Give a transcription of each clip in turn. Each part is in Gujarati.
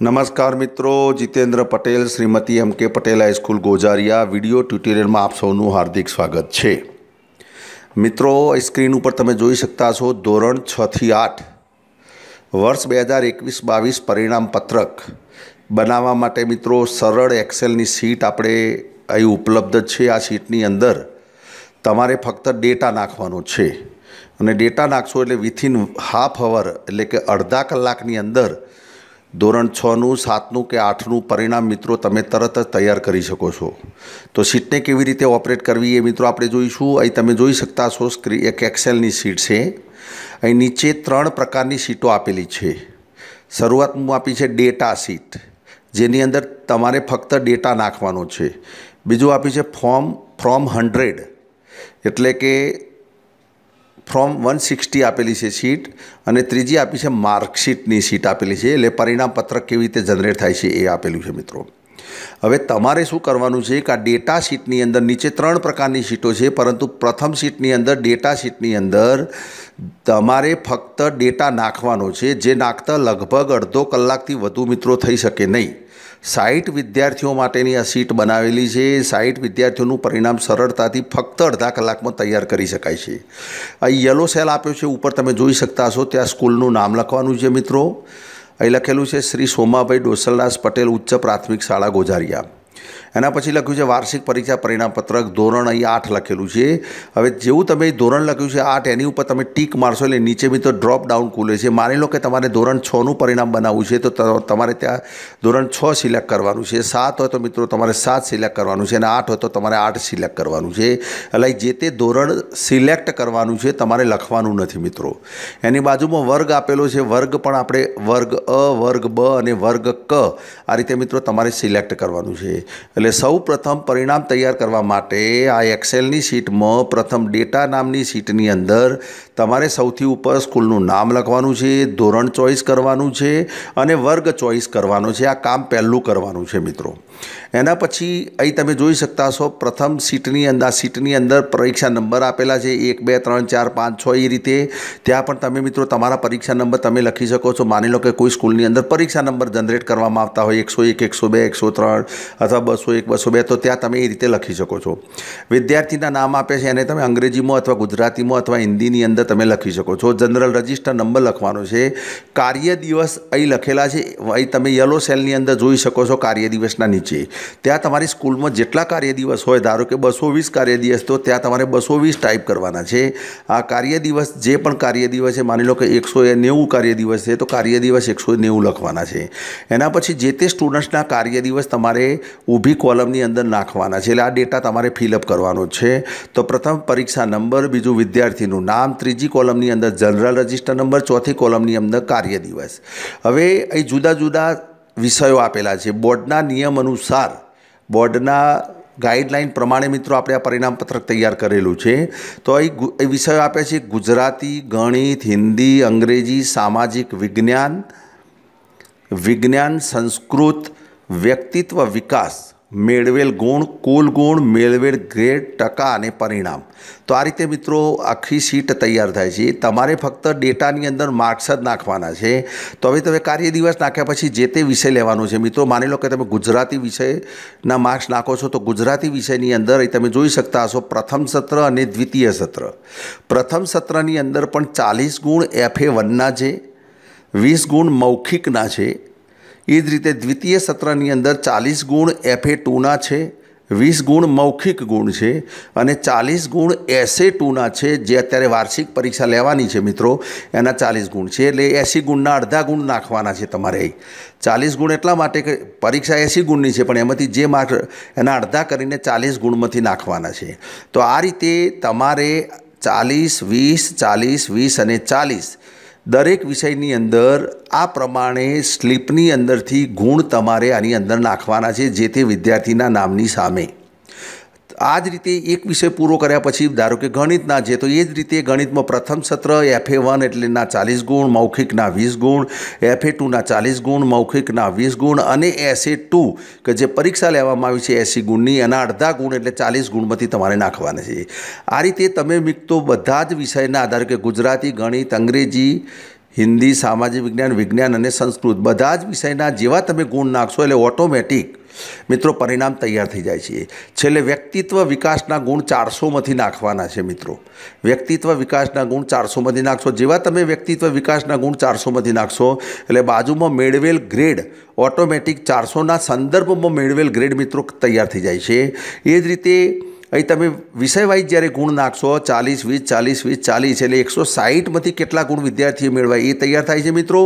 નમસ્કાર મિત્રો Jitendra Patel Shrimati M K Patel high school Gojariya video ટ્યુટોરિયલમાં આપ સૌનું હાર્દિક સ્વાગત છે મિત્રો સ્ક્રીન ઉપર તમે જોઈ શકતા છો ધોરણ છથી આઠ વર્ષ બે હજાર એકવીસ બાવીસ પરિણામ પત્રક બનાવવા માટે મિત્રો સરળ એક્સેલની સીટ આપણે અહીં ઉપલબ્ધ છે આ સીટની અંદર તમારે ફક્ત ડેટા નાખવાનો છે અને ડેટા નાખશો એટલે વિથિન હાફ અવર એટલે કે અડધા કલાકની અંદર ધોરણ છનું સાતનું કે આઠનું પરિણામ મિત્રો તમે તરત જ તૈયાર કરી શકો છો તો સીટને કેવી રીતે ઓપરેટ કરવી એ મિત્રો આપણે જોઈશું અહીં તમે જોઈ શકતા છો સ્ક્રી એક એક્સેલની સીટ છે અહીં નીચે ત્રણ પ્રકારની સીટો આપેલી છે શરૂઆતમાં આપી છે ડેટા સીટ જેની અંદર તમારે ફક્ત ડેટા નાખવાનો છે બીજું આપી છે ફોર્મ ફ્રોમ હંડ્રેડ એટલે કે ફ્રોમ વન સિક્સટી આપેલી છે સીટ અને ત્રીજી આપી છે માર્કશીટની સીટ આપેલી છે એટલે પરિણામપત્રક કેવી રીતે જનરેટ થાય છે એ આપેલું છે મિત્રો હવે તમારે શું કરવાનું છે કે આ ડેટા શીટની અંદર નીચે ત્રણ પ્રકારની સીટો છે પરંતુ પ્રથમ સીટની અંદર ડેટા શીટની અંદર તમારે ફક્ત ડેટા નાખવાનો છે જે નાખતા લગભગ અડધો કલાકથી વધુ મિત્રો થઈ શકે નહીં સાઠ વિદ્યાર્થીઓ માટેની આ સીટ બનાવેલી છે સાઠ વિદ્યાર્થીઓનું પરિણામ સરળતાથી ફક્ત અડધા કલાકમાં તૈયાર કરી શકાય છે આ યલો સેલ આપ્યો છે ઉપર તમે જોઈ શકતા હશો ત્યાં સ્કૂલનું નામ લખવાનું છે મિત્રો અહીં લખેલું છે શ્રી સોમાભાઈ ડોસલદાસ પટેલ ઉચ્ચ પ્રાથમિક શાળા ગોઝારિયા એના પછી લખ્યું છે વાર્ષિક પરીક્ષા પરિણામપત્રક ધોરણ અહીં આઠ લખેલું છે હવે જેવું તમે ધોરણ લખ્યું છે આઠ એની ઉપર તમે ટીક મારશો એટલે નીચે બી તો ડ્રોપ ડાઉન ખુલે છે માની લો કે તમારે ધોરણ છનું પરિણામ બનાવવું છે તો તમારે ત્યાં ધોરણ છ સિલેક્ટ કરવાનું છે સાત હોય તો મિત્રો તમારે સાત સિલેક્ટ કરવાનું છે અને આઠ હોય તો તમારે આઠ સિલેક્ટ કરવાનું છે એટલે જે તે ધોરણ સિલેક્ટ કરવાનું છે તમારે લખવાનું નથી મિત્રો એની બાજુમાં વર્ગ આપેલો છે વર્ગ પણ આપણે વર્ગ અ વર્ગ બ અને વર્ગ ક આ રીતે મિત્રો તમારે સિલેક્ટ કરવાનું છે એટલે સૌ પ્રથમ પરિણામ તૈયાર કરવા માટે આ એક્સેલની શીટમાં પ્રથમ ડેટા નામની શીટની અંદર તમારે સૌથી ઉપર સ્કૂલનું નામ લખવાનું છે ધોરણ ચોઈસ કરવાનું છે અને વર્ગ ચોઈસ કરવાનું છે આ કામ પહેલું કરવાનું છે મિત્રો એના પછી અહીં તમે જોઈ શકતા છો પ્રથમ સીટની અંદર સીટની અંદર પરીક્ષા નંબર આપેલા છે એક બે ત્રણ ચાર પાંચ છ એ રીતે ત્યાં પણ તમે મિત્રો તમારા પરીક્ષા નંબર તમે લખી શકો છો માની લો કે કોઈ સ્કૂલની અંદર પરીક્ષા નંબર જનરેટ કરવામાં આવતા હોય એકસો એક એકસો બે એકસો ત્રણ અથવા અથવા બસો એક બસો બે તો ત્યાં તમે એ રીતે લખી શકો છો વિદ્યાર્થીના નામ આપે છે એને તમે અંગ્રેજીમાં અથવા ગુજરાતીમાં અથવા હિન્દીની અંદર તમે લખી શકો છો જનરલ રજિસ્ટર નંબર લખવાનો છે કાર્ય દિવસ અહીં લખેલા છે અહીં તમે યલો સેલની અંદર જોઈ શકો છો કાર્ય દિવસના નીચે ત્યાં તમારી સ્કૂલમાં જેટલા કાર્ય દિવસ હોય ધારો કે બસો વીસ કાર્ય દિવસ તો ત્યાં તમારે બસો વીસ ટાઈપ કરવાના છે આ કાર્ય દિવસ જે પણ કાર્ય દિવસ છે માની લો કે એકસો નેવું કાર્ય દિવસ છે તો કાર્ય દિવસ એકસો નેવું લખવાના છે એના પછી જે તે સ્ટુડન્ટ્સના કાર્ય દિવસ તમારે ઊભી કોલમની અંદર નાખવાના છે એટલે આ ડેટા તમારે ફિલઅપ કરવાનો છે તો પ્રથમ પરીક્ષા નંબર બીજું વિદ્યાર્થીનું નામ ત્રીજી કોલમની અંદર જનરલ રજિસ્ટર નંબર ચોથી કોલમની અંદર કાર્ય દિવસ હવે અહીં જુદા જુદા વિષયો આપેલા છે બોર્ડના નિયમ અનુસાર બોર્ડના ગાઈડલાઇન પ્રમાણે મિત્રો આપણે આ પરિણામપત્રક તૈયાર કરેલું છે તો અહીં એ વિષયો આપ્યા છે ગુજરાતી ગણિત હિન્દી અંગ્રેજી સામાજિક વિજ્ઞાન વિજ્ઞાન સંસ્કૃત વ્યક્તિત્વ વિકાસ મેળવેલ ગુણ કુલ ગુણ મેળવેલ ગ્રેડ ટકા અને પરિણામ તો આ રીતે મિત્રો આખી શીટ તૈયાર થાય છે તમારે ફક્ત ડેટાની અંદર માર્ક્સ જ નાખવાના છે તો હવે તમે કાર્ય દિવસ નાખ્યા પછી જે તે વિષય લેવાનો છે મિત્રો માની લો કે તમે ગુજરાતી વિષયના માર્ક્સ નાખો છો તો ગુજરાતી વિષયની અંદર એ તમે જોઈ શકતા હશો પ્રથમ સત્ર અને દ્વિતીય સત્ર પ્રથમ સત્રની અંદર પણ ચાલીસ ગુણ એફ એ વનના છે વીસ ગુણ મૌખિકના છે એ જ રીતે દ્વિતીય સત્રની અંદર ચાલીસ ગુણ એફ એ ટુના છે વીસ ગુણ મૌખિક ગુણ છે અને ચાલીસ ગુણ એસે ટુના છે જે અત્યારે વાર્ષિક પરીક્ષા લેવાની છે મિત્રો એના ચાલીસ ગુણ છે એટલે એસી ગુણના અડધા ગુણ નાખવાના છે તમારે ચાલીસ ગુણ એટલા માટે કે પરીક્ષા એસી ગુણની છે પણ એમાંથી જે માર્ક એના અડધા કરીને ચાલીસ ગુણમાંથી નાખવાના છે તો આ રીતે તમારે ચાલીસ વીસ ચાલીસ વીસ અને ચાલીસ દરેક વિષયની અંદર આ પ્રમાણે સ્લીપની અંદરથી ગુણ તમારે આની અંદર નાખવાના છે જે તે વિદ્યાર્થીના નામની સામે આ જ રીતે એક વિષય પૂરો કર્યા પછી ધારો કે ગણિતના છે તો એ જ રીતે ગણિતમાં પ્રથમ સત્ર એફ એ વન ના ચાલીસ ગુણ મૌખિકના વીસ ગુણ એફ એ ટુના ચાલીસ ગુણ મૌખિકના વીસ ગુણ અને એસ એ ટુ કે જે પરીક્ષા લેવામાં આવી છે એસી ગુણની એના અડધા ગુણ એટલે ચાલીસ ગુણમાંથી તમારે નાખવાના છે આ રીતે તમે મિકતો બધા જ વિષયના આધારે કે ગુજરાતી ગણિત અંગ્રેજી હિન્દી સામાજિક વિજ્ઞાન વિજ્ઞાન અને સંસ્કૃત બધા જ વિષયના જેવા તમે ગુણ નાખશો એટલે ઓટોમેટિક મિત્રો પરિણામ તૈયાર થઈ જાય છે છેલ્લે વ્યક્તિત્વ વિકાસના ગુણ ચારસોમાંથી નાખવાના છે મિત્રો વ્યક્તિત્વ વિકાસના ગુણ ચારસોમાંથી નાખશો જેવા તમે વ્યક્તિત્વ વિકાસના ગુણ ચારસોમાંથી નાખશો એટલે બાજુમાં મેળવેલ ગ્રેડ ઓટોમેટિક ચારસોના સંદર્ભમાં મેળવેલ ગ્રેડ મિત્રો તૈયાર થઈ જાય છે એ જ રીતે અહીં તમે વિષયવાઇઝ જ્યારે ગુણ નાખશો ચાલીસ વીસ ચાલીસ વીસ ચાલીસ એટલે એકસો સાહીઠમાંથી કેટલા ગુણ વિદ્યાર્થીઓ મેળવ્યા એ તૈયાર થાય છે મિત્રો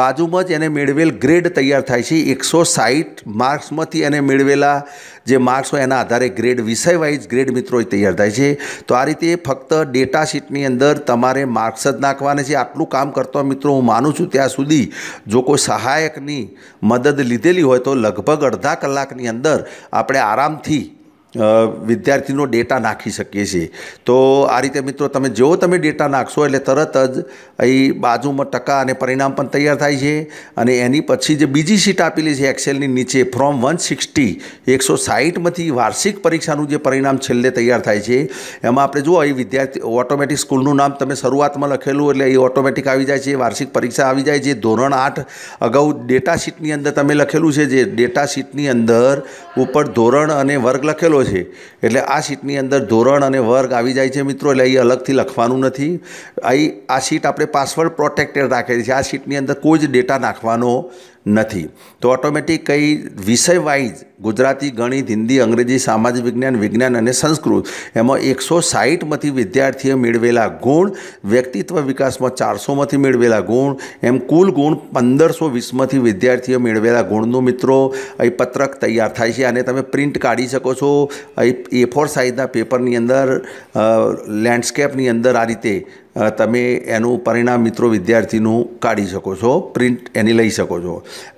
બાજુમાં જ એને મેળવેલ ગ્રેડ તૈયાર થાય છે એકસો સાહીઠ માર્ક્સમાંથી એને મેળવેલા જે માર્ક્સ હોય એના આધારે ગ્રેડ વિષયવાઇઝ ગ્રેડ મિત્રો તૈયાર થાય છે તો આ રીતે ફક્ત ડેટા શીટની અંદર તમારે માર્ક્સ જ નાખવાના છે આટલું કામ કરતો મિત્રો હું માનું છું ત્યાં સુધી જો કોઈ સહાયકની મદદ લીધેલી હોય તો લગભગ અડધા કલાકની અંદર આપણે આરામથી વિદ્યાર્થીનો ડેટા નાખી શકીએ છીએ તો આ રીતે મિત્રો તમે જેવો તમે ડેટા નાખશો એટલે તરત જ અહીં બાજુમાં ટકા અને પરિણામ પણ તૈયાર થાય છે અને એની પછી જે બીજી સીટ આપેલી છે એક્સેલની નીચે ફ્રોમ વન સિક્સટી એકસો સાહીઠમાંથી વાર્ષિક પરીક્ષાનું જે પરિણામ છેલ્લે તૈયાર થાય છે એમાં આપણે જુઓ અહીં વિદ્યાર્થી ઓટોમેટિક સ્કૂલનું નામ તમે શરૂઆતમાં લખેલું એટલે એ ઓટોમેટિક આવી જાય છે વાર્ષિક પરીક્ષા આવી જાય છે ધોરણ આઠ અગાઉ ડેટા શીટની અંદર તમે લખેલું છે જે ડેટા શીટની અંદર ઉપર ધોરણ અને વર્ગ લખેલો છે એટલે આ સીટની અંદર ધોરણ અને વર્ગ આવી જાય છે મિત્રો એટલે અહીં અલગથી લખવાનું નથી અહીં આ સીટ આપણે પાસવર્ડ પ્રોટેક્ટેડ રાખેલી છે આ સીટની અંદર કોઈ જ ડેટા નાખવાનો નથી તો ઓટોમેટિક કઈ વિષય વાઇઝ ગુજરાતી ગણિત હિન્દી અંગ્રેજી સામાજિક વિજ્ઞાન વિજ્ઞાન અને સંસ્કૃત એમાં એકસો સાહીઠમાંથી વિદ્યાર્થીએ મેળવેલા ગુણ વ્યક્તિત્વ વિકાસમાં ચારસોમાંથી મેળવેલા ગુણ એમ કુલ ગુણ પંદરસો વીસમાંથી વિદ્યાર્થીઓ મેળવેલા ગુણનું મિત્રો અહીં પત્રક તૈયાર થાય છે અને તમે પ્રિન્ટ કાઢી શકો છો અહીં એ ફોર સાઇઝના પેપરની અંદર લેન્ડસ્કેપની અંદર આ રીતે તમે એનું પરિણામ મિત્રો વિદ્યાર્થીનું કાઢી શકો છો પ્રિન્ટ એની લઈ શકો છો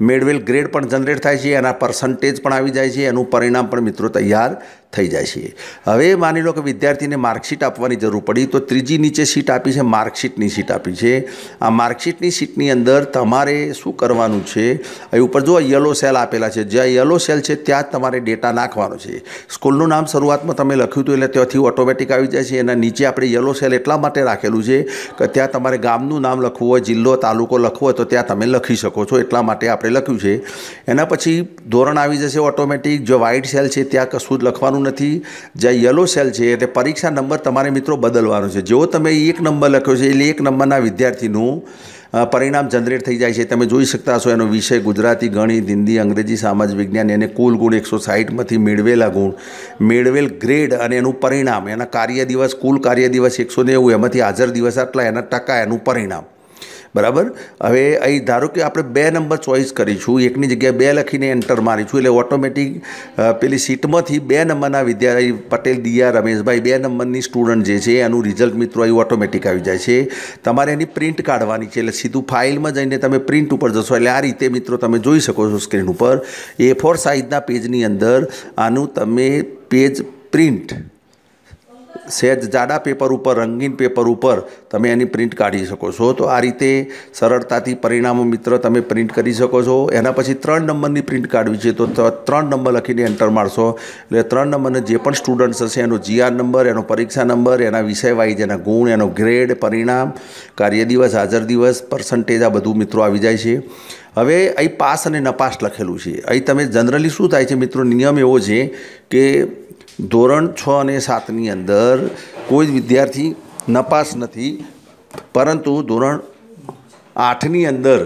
મેળવેલ ગ્રેડ પણ જનરેટ થાય છે એના પર્સન્ટેજ પણ આવી જાય છે એનું પરિણામ પણ મિત્રો તૈયાર થઈ જાય છે હવે માની લો કે વિદ્યાર્થીને માર્કશીટ આપવાની જરૂર પડી તો ત્રીજી નીચે સીટ આપી છે માર્કશીટની સીટ આપી છે આ માર્કશીટની સીટની અંદર તમારે શું કરવાનું છે એ ઉપર જો યલો સેલ આપેલા છે જ્યાં યલો સેલ છે ત્યાં જ તમારે ડેટા નાખવાનો છે સ્કૂલનું નામ શરૂઆતમાં તમે લખ્યું હતું એટલે ત્યાંથી ઓટોમેટિક આવી જાય છે એના નીચે આપણે યલો સેલ એટલા માટે રાખેલું છે કે ત્યાં તમારે ગામનું નામ લખવું હોય જિલ્લો તાલુકો લખવો હોય તો ત્યાં તમે લખી શકો છો એટલા માટે આપણે લખ્યું છે એના પછી ધોરણ આવી જશે ઓટોમેટિક જો વ્હાઇટ સેલ છે ત્યાં કશું જ લખવાનું નથી જે યલો સેલ છે એટલે પરીક્ષા નંબર તમારે મિત્રો બદલવાનો છે જેવો તમે એક નંબર લખ્યો છે એટલે એક નંબરના વિદ્યાર્થીનું પરિણામ જનરેટ થઈ જાય છે તમે જોઈ શકતા હશો એનો વિષય ગુજરાતી ગણિત હિન્દી અંગ્રેજી સમાજ વિજ્ઞાન એને કુલ ગુણ એકસો સાહીઠમાંથી મેળવેલા ગુણ મેળવેલ ગ્રેડ અને એનું પરિણામ એના કાર્ય દિવસ કુલ કાર્ય દિવસ એકસો નેવું એમાંથી હાજર દિવસ આટલા એના ટકા એનું પરિણામ બરાબર હવે અહીં ધારો કે આપણે બે નંબર ચોઈસ કરીશું એકની જગ્યાએ બે લખીને એન્ટર મારીશું એટલે ઓટોમેટિક પેલી સીટમાંથી બે નંબરના વિદ્યાર્થી પટેલ દિયા રમેશભાઈ બે નંબરની સ્ટુડન્ટ જે છે એનું રિઝલ્ટ મિત્રો અહીં ઓટોમેટિક આવી જાય છે તમારે એની પ્રિન્ટ કાઢવાની છે એટલે સીધું ફાઇલમાં જઈને તમે પ્રિન્ટ ઉપર જશો એટલે આ રીતે મિત્રો તમે જોઈ શકો છો સ્ક્રીન ઉપર એ ફોર સાઇઝના પેજની અંદર આનું તમે પેજ પ્રિન્ટ સહેજ જાડા પેપર ઉપર રંગીન પેપર ઉપર તમે એની પ્રિન્ટ કાઢી શકો છો તો આ રીતે સરળતાથી પરિણામો મિત્ર તમે પ્રિન્ટ કરી શકો છો એના પછી ત્રણ નંબરની પ્રિન્ટ કાઢવી છે તો ત્રણ નંબર લખીને એન્ટર મારશો એટલે ત્રણ નંબરને જે પણ સ્ટુડન્ટ્સ હશે એનો જીઆર નંબર એનો પરીક્ષા નંબર એના વિષય વાઇઝ એના ગુણ એનો ગ્રેડ પરિણામ કાર્ય દિવસ હાજર દિવસ પર્સન્ટેજ આ બધું મિત્રો આવી જાય છે હવે અહીં પાસ અને નપાસ લખેલું છે અહીં તમે જનરલી શું થાય છે મિત્રો નિયમ એવો છે કે ધોરણ છ અને સાતની અંદર કોઈ જ વિદ્યાર્થી નપાસ નથી પરંતુ ધોરણ આઠની અંદર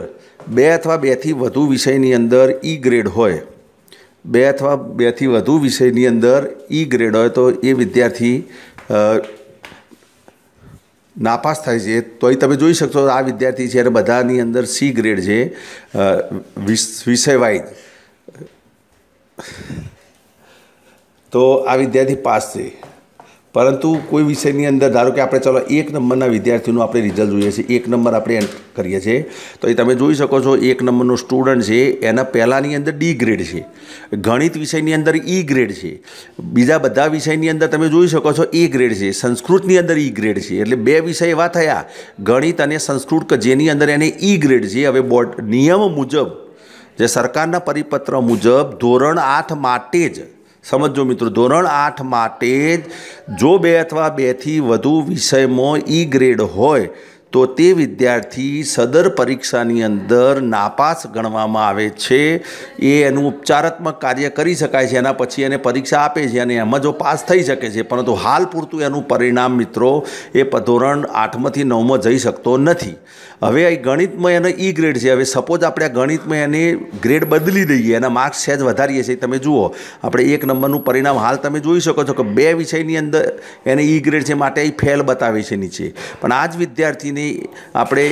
બે અથવા બેથી વધુ વિષયની અંદર ઈ ગ્રેડ હોય બે અથવા બેથી વધુ વિષયની અંદર ઈ ગ્રેડ હોય તો એ વિદ્યાર્થી નાપાસ થાય છે તોય તમે જોઈ શકશો આ વિદ્યાર્થી છે અને બધાની અંદર સી ગ્રેડ છે વિષય વાઇઝ તો આ વિદ્યાર્થી પાસ છે પરંતુ કોઈ વિષયની અંદર ધારો કે આપણે ચાલો એક નંબરના વિદ્યાર્થીનું આપણે રિઝલ્ટ જોઈએ છીએ એક નંબર આપણે કરીએ છીએ તો એ તમે જોઈ શકો છો એક નંબરનો સ્ટુડન્ટ છે એના પહેલાંની અંદર ડી ગ્રેડ છે ગણિત વિષયની અંદર ઈ e ગ્રેડ છે બીજા બધા વિષયની અંદર તમે જોઈ શકો છો એ e ગ્રેડ છે સંસ્કૃતની અંદર ઈ e ગ્રેડ છે એટલે બે વિષય એવા થયા ગણિત અને સંસ્કૃત કે જેની અંદર એને ઈ ગ્રેડ છે હવે બોર્ડ નિયમ મુજબ જે સરકારના પરિપત્ર મુજબ ધોરણ આઠ માટે જ સમજો મિત્રો ધોરણ આઠ માટે જ જો બે અથવા બેથી વધુ વિષયમાં ઈ e ગ્રેડ હોય તો તે વિદ્યાર્થી સદર પરીક્ષાની અંદર નાપાસ ગણવામાં આવે છે એ એનું ઉપચારાત્મક કાર્ય કરી શકાય છે એના પછી એને પરીક્ષા આપે છે અને એમાં જો પાસ થઈ શકે છે પરંતુ હાલ પૂરતું એનું પરિણામ મિત્રો એ ધોરણ આઠમાંથી નવમાં જઈ શકતો નથી હવે એ ગણિતમાં એને ઈ ગ્રેડ છે હવે સપોઝ આપણે આ ગણિતમાં એને ગ્રેડ બદલી દઈએ એના માર્ક્સ સહેજ વધારીએ છીએ તમે જુઓ આપણે એક નંબરનું પરિણામ હાલ તમે જોઈ શકો છો કે બે વિષયની અંદર એને ઈ ગ્રેડ છે માટે એ ફેલ બતાવે છે નીચે પણ આ જ વિદ્યાર્થીને એની આપણે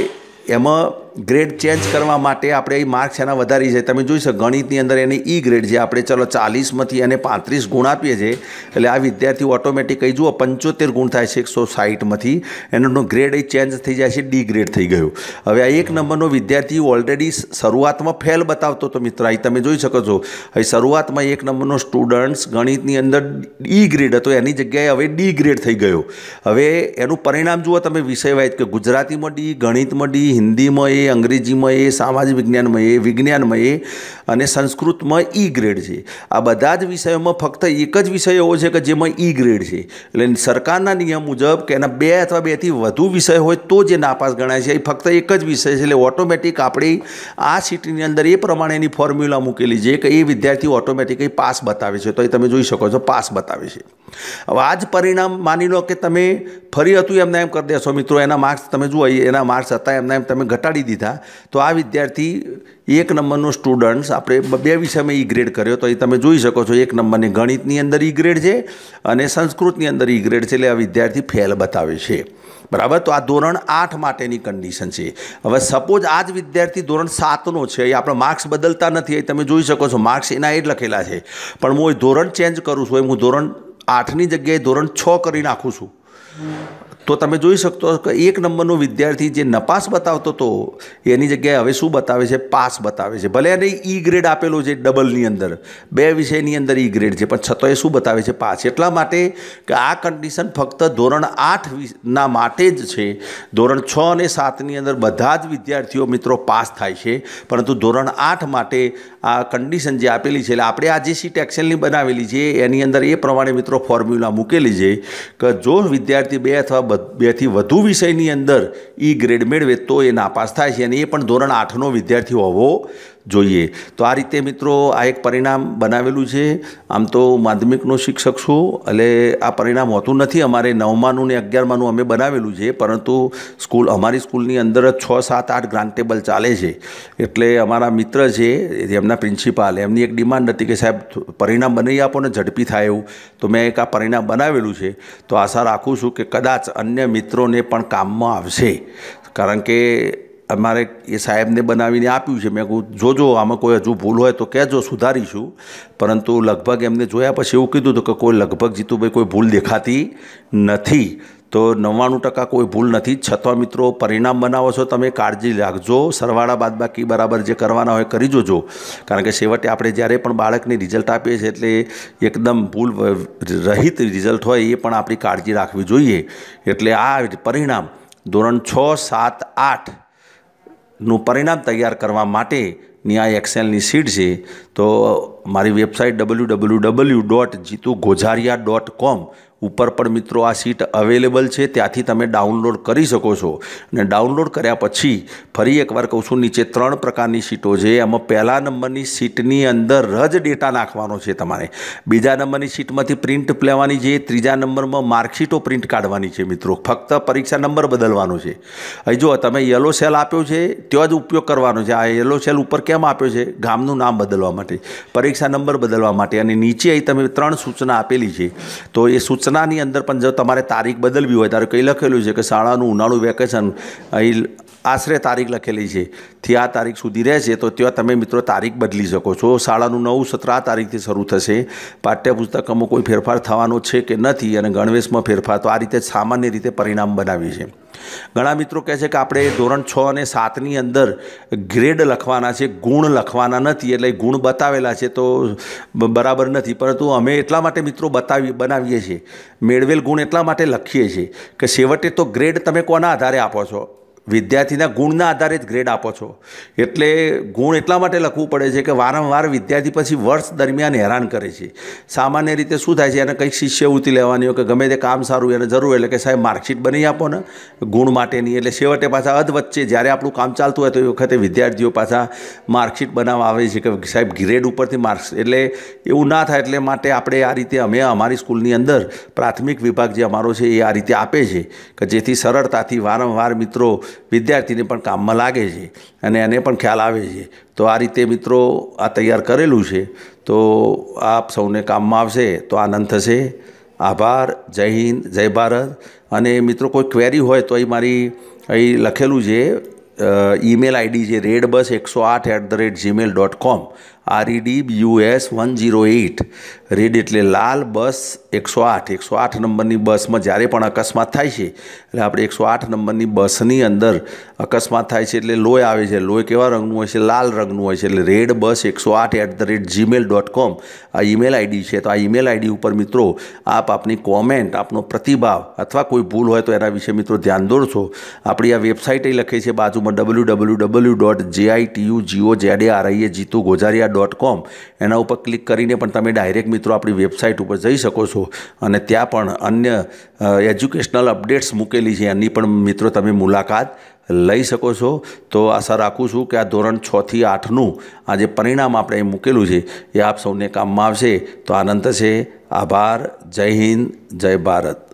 એમાં ગ્રેડ ચેન્જ કરવા માટે આપણે એ માર્ક્સ એના વધારી છે તમે જોઈ શકો ગણિતની અંદર એની ઈ ગ્રેડ જે આપણે ચલો ચાલીસમાંથી એને પાંત્રીસ ગુણ આપીએ છીએ એટલે આ વિદ્યાર્થી ઓટોમેટિક એ જુઓ પંચોતેર ગુણ થાય છે એકસો સાહીઠમાંથી એનો ગ્રેડ એ ચેન્જ થઈ જાય છે ડી ગ્રેડ થઈ ગયો હવે આ એક નંબરનો વિદ્યાર્થી ઓલરેડી શરૂઆતમાં ફેલ બતાવતો હતો મિત્ર અહીં તમે જોઈ શકો છો અહીં શરૂઆતમાં એક નંબરનો સ્ટુડન્ટ્સ ગણિતની અંદર ઈ e ગ્રેડ હતો એની જગ્યાએ હવે ડી ગ્રેડ થઈ ગયો હવે એનું પરિણામ જુઓ તમે વિષયવાઇઝ કે ગુજરાતીમાં ડી ગણિતમાં ડી હિન્દીમાં એ એ અંગ્રેજીમાં એ સામાજિક વિજ્ઞાનમાં એ વિજ્ઞાનમાં એ અને સંસ્કૃતમાં ઈ ગ્રેડ છે આ બધા જ વિષયોમાં ફક્ત એક જ વિષય એવો છે કે જેમાં ઈ ગ્રેડ છે એટલે સરકારના નિયમ મુજબ કે એના બે અથવા બેથી વધુ વિષય હોય તો જે નાપાસ ગણાય છે એ ફક્ત એક જ વિષય છે એટલે ઓટોમેટિક આપણી આ સિટીની અંદર એ પ્રમાણેની ફોર્મ્યુલા મૂકેલી છે કે એ વિદ્યાર્થી ઓટોમેટિક એ પાસ બતાવે છે તો એ તમે જોઈ શકો છો પાસ બતાવે છે હવે આ જ પરિણામ માની લો કે તમે ફરી હતું એમને એમ કરી દેશો મિત્રો એના માર્ક્સ તમે જુઓ એના માર્ક્સ હતા એમને એમ તમે ઘટાડી દીધા તો આ વિદ્યાર્થી એક નંબરનો સ્ટુડન્ટ્સ આપણે બે વિષયમાં ઈ ગ્રેડ કર્યો તો એ તમે જોઈ શકો છો એક નંબરની ગણિતની અંદર ઈ ગ્રેડ છે અને સંસ્કૃતની અંદર ઈ ગ્રેડ છે એટલે આ વિદ્યાર્થી ફેલ બતાવે છે બરાબર તો આ ધોરણ આઠ માટેની કન્ડિશન છે હવે સપોઝ આ જ વિદ્યાર્થી ધોરણ સાતનો છે એ આપણે માર્ક્સ બદલતા નથી એ તમે જોઈ શકો છો માર્ક્સ એના એ લખેલા છે પણ હું એ ધોરણ ચેન્જ કરું છું એ હું ધોરણ આઠની જગ્યાએ ધોરણ છ કરી નાખું છું તો તમે જોઈ શકતો કે એક નંબરનો વિદ્યાર્થી જે નપાસ બતાવતો હતો એની જગ્યાએ હવે શું બતાવે છે પાસ બતાવે છે ભલે એને ઈ e ગ્રેડ આપેલો છે ડબલની અંદર બે વિષયની અંદર ઈ e ગ્રેડ છે પણ છતાં એ શું બતાવે છે પાસ એટલા માટે કે આ કન્ડિશન ફક્ત ધોરણ આઠ આઠના માટે જ છે ધોરણ છ અને સાતની અંદર બધા જ વિદ્યાર્થીઓ મિત્રો પાસ થાય છે પરંતુ ધોરણ આઠ માટે આ કન્ડિશન જે આપેલી છે એટલે આપણે આ જે સીટ એક્સેલની બનાવેલી છે એની અંદર એ પ્રમાણે મિત્રો ફોર્મ્યુલા મૂકેલી છે કે જો વિદ્યાર્થી બે અથવા બેથી વધુ વિષયની અંદર ઈ e ગ્રેડ મેળવે તો એ નાપાસ થાય છે અને એ પણ ધોરણ આઠનો વિદ્યાર્થી હોવો જોઈએ તો આ રીતે મિત્રો આ એક પરિણામ બનાવેલું છે આમ તો માધ્યમિકનો શિક્ષક છું એટલે આ પરિણામ હોતું નથી અમારે નવમાનું ને અગિયારમાનું અમે બનાવેલું છે પરંતુ સ્કૂલ અમારી સ્કૂલની અંદર જ છ સાત આઠ ગ્રાન્ટ ટેબલ ચાલે છે એટલે અમારા મિત્ર છે એમના પ્રિન્સિપાલ એમની એક ડિમાન્ડ હતી કે સાહેબ પરિણામ બનાવી આપો ને ઝડપી થાય એવું તો મેં એક આ પરિણામ બનાવેલું છે તો આશા રાખું છું કે કદાચ અન્ય મિત્રોને પણ કામમાં આવશે કારણ કે અમારે એ સાહેબને બનાવીને આપ્યું છે મેં કહું જોજો આમાં કોઈ હજુ ભૂલ હોય તો કહેજો સુધારીશું પરંતુ લગભગ એમને જોયા પછી એવું કીધું હતું કે કોઈ લગભગ જીતુભાઈ કોઈ ભૂલ દેખાતી નથી તો નવ્વાણું ટકા કોઈ ભૂલ નથી છતાં મિત્રો પરિણામ બનાવો છો તમે કાળજી રાખજો સરવાળા બાદબાકી બરાબર જે કરવાના હોય કરી જોજો કારણ કે છેવટે આપણે જ્યારે પણ બાળકને રિઝલ્ટ આપીએ છીએ એટલે એકદમ ભૂલ રહિત રિઝલ્ટ હોય એ પણ આપણી કાળજી રાખવી જોઈએ એટલે આ પરિણામ ધોરણ છ સાત આઠ નું પરિણામ તૈયાર કરવા માટેની આ એક્સેલની સીટ છે તો મારી website W W W dot Jitu Gozariya dot com ઉપર પણ મિત્રો આ સીટ અવેલેબલ છે ત્યાંથી તમે ડાઉનલોડ કરી શકો છો અને ડાઉનલોડ કર્યા પછી ફરી એકવાર કહું છું નીચે ત્રણ પ્રકારની સીટો છે એમાં પહેલા નંબરની સીટની અંદર જ ડેટા નાખવાનો છે તમારે બીજા નંબરની સીટમાંથી પ્રિન્ટ લેવાની છે ત્રીજા નંબરમાં માર્કશીટો પ્રિન્ટ કાઢવાની છે મિત્રો ફક્ત પરીક્ષા નંબર બદલવાનો છે અહીં જો તમે યલો સેલ આપ્યો છે ત્યાં જ ઉપયોગ કરવાનો છે આ યલો સેલ ઉપર કેમ આપ્યો છે ગામનું નામ બદલવા માટે પરીક્ષા નંબર બદલવા માટે અને નીચે અહીં તમે ત્રણ સૂચના આપેલી છે તો એ સૂચના સૂચનાની અંદર પણ જો તમારે તારીખ બદલવી હોય ધારો કંઈ લખેલું છે કે શાળાનું ઉનાળું વેકેશન અહીં આશરે તારીખ લખેલી છે થી આ તારીખ સુધી રહેશે તો ત્યાં તમે મિત્રો તારીખ બદલી શકો છો શાળાનું નવું સત્ર આ તારીખથી શરૂ થશે પાઠ્યપુસ્તકમાં કોઈ ફેરફાર થવાનો છે કે નથી અને ગણવેશમાં ફેરફાર તો આ રીતે સામાન્ય રીતે પરિણામ બનાવ્યું છે ઘણા મિત્રો કહે છે કે આપણે ધોરણ છ અને સાતની અંદર ગ્રેડ લખવાના છે ગુણ લખવાના નથી એટલે ગુણ બતાવેલા છે તો બરાબર નથી પરંતુ અમે એટલા માટે મિત્રો બતાવી બનાવીએ છીએ મેળવેલ ગુણ એટલા માટે લખીએ છીએ કે છેવટે તો ગ્રેડ તમે કોના આધારે આપો છો વિદ્યાર્થીના ગુણના આધારિત ગ્રેડ આપો છો એટલે ગુણ એટલા માટે લખવું પડે છે કે વારંવાર વિદ્યાર્થી પછી વર્ષ દરમિયાન હેરાન કરે છે સામાન્ય રીતે શું થાય છે એને કંઈક શિષ્યવૃત્તિ લેવાની હોય કે ગમે તે કામ સારું એને જરૂર એટલે કે સાહેબ માર્કશીટ બની આપો ને ગુણ માટેની એટલે છેવટે પાછા અધ વચ્ચે જ્યારે આપણું કામ ચાલતું હોય તો એ વખતે વિદ્યાર્થીઓ પાછા માર્કશીટ બનાવવા આવે છે કે સાહેબ ગ્રેડ ઉપરથી માર્ક્સ એટલે એવું ના થાય એટલે માટે આપણે આ રીતે અમે અમારી સ્કૂલની અંદર પ્રાથમિક વિભાગ જે અમારો છે એ આ રીતે આપે છે કે જેથી સરળતાથી વારંવાર મિત્રો વિદ્યાર્થીને પણ કામમાં લાગે છે અને એને પણ ખ્યાલ આવે છે તો આ રીતે મિત્રો આ તૈયાર કરેલું છે તો આપ સૌને કામમાં આવશે તો આનંદ થશે આભાર જય હિન્દ જય ભારત અને મિત્રો કોઈ ક્વેરી હોય તો એ મારી અહીં લખેલું છે ઈમેલ આઈડી છે રેડ બસ એકસો આઠ at the rate gmail dot com R E D U S one zero eight red એટલે લાલ બસ એકસો આઠ એકસો આઠ નંબરની બસમાં જ્યારે પણ અકસ્માત થાય છે એટલે આપણે એકસો આઠ નંબરની બસની અંદર અકસ્માત થાય છે એટલે લોહી આવે છે લોહી કેવા રંગનું હોય છે લાલ રંગનું હોય છે એટલે રેડ બસ એકસો આઠ at the rate gmail dot com આ ઈમેલ આઈડી છે તો આ ઈમેલ આઈડી ઉપર મિત્રો આપ આપની કોમેન્ટ આપનો પ્રતિભાવ અથવા કોઈ ભૂલ હોય તો એના વિશે મિત્રો ધ્યાન દોરશો આપણી આ વેબસાઇટ એ લખે છે બાજુમાં W W W dot J T U G O Z R I A Jitu Gojariya dot com એના ઉપર ક્લિક કરીને પણ તમે ડાયરેક્ટ મિત્રો આપણી વેબસાઇટ ઉપર જઈ શકો છો અને ત્યાં પણ અન્ય એજ્યુકેશનલ અપડેટ્સ મૂકેલી છે એની પણ મિત્રો તમે મુલાકાત લઈ શકો છો તો આશા રાખું છું કે આ ધોરણ છથી આઠનું આ જે પરિણામ આપણે મૂકેલું છે એ આપ સૌને કામમાં આવશે તો આનંદ છે આભાર જય હિન્દ જય ભારત